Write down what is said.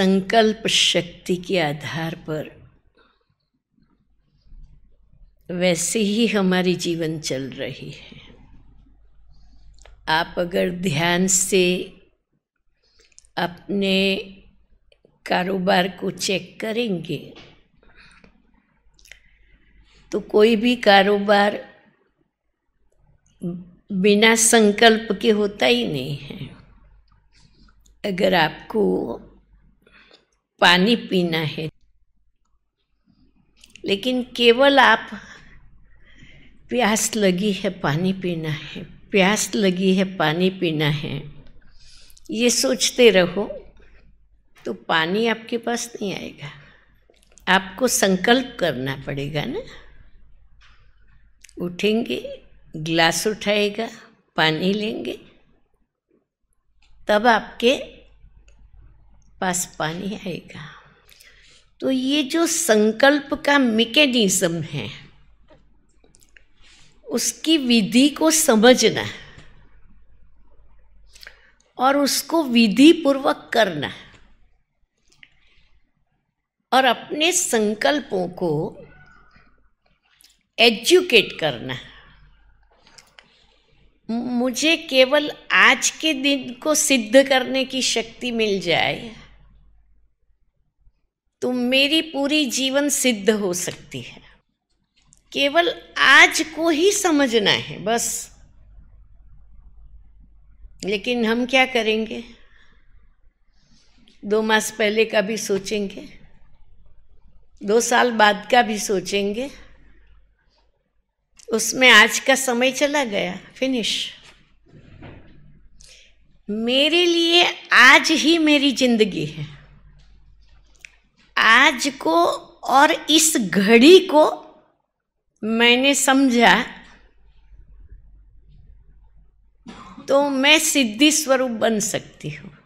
संकल्प शक्ति के आधार पर वैसे ही हमारी जीवन चल रही है आप अगर ध्यान से अपने कारोबार को चेक करेंगे तो कोई भी कारोबार बिना संकल्प के होता ही नहीं है अगर आपको पानी पीना है लेकिन केवल आप प्यास लगी है पानी पीना है प्यास लगी है पानी पीना है ये सोचते रहो तो पानी आपके पास नहीं आएगा आपको संकल्प करना पड़ेगा ना उठेंगे ग्लास उठाएगा पानी लेंगे तब आपके पास पानी आएगा तो ये जो संकल्प का मेकेनिज्म है उसकी विधि को समझना और उसको विधि पूर्वक करना और अपने संकल्पों को एजुकेट करना मुझे केवल आज के दिन को सिद्ध करने की शक्ति मिल जाए तो मेरी पूरी जीवन सिद्ध हो सकती है केवल आज को ही समझना है बस लेकिन हम क्या करेंगे दो मास पहले का भी सोचेंगे दो साल बाद का भी सोचेंगे उसमें आज का समय चला गया फिनिश मेरे लिए आज ही मेरी जिंदगी है आज को और इस घड़ी को मैंने समझा तो मैं सिद्धि स्वरूप बन सकती हूँ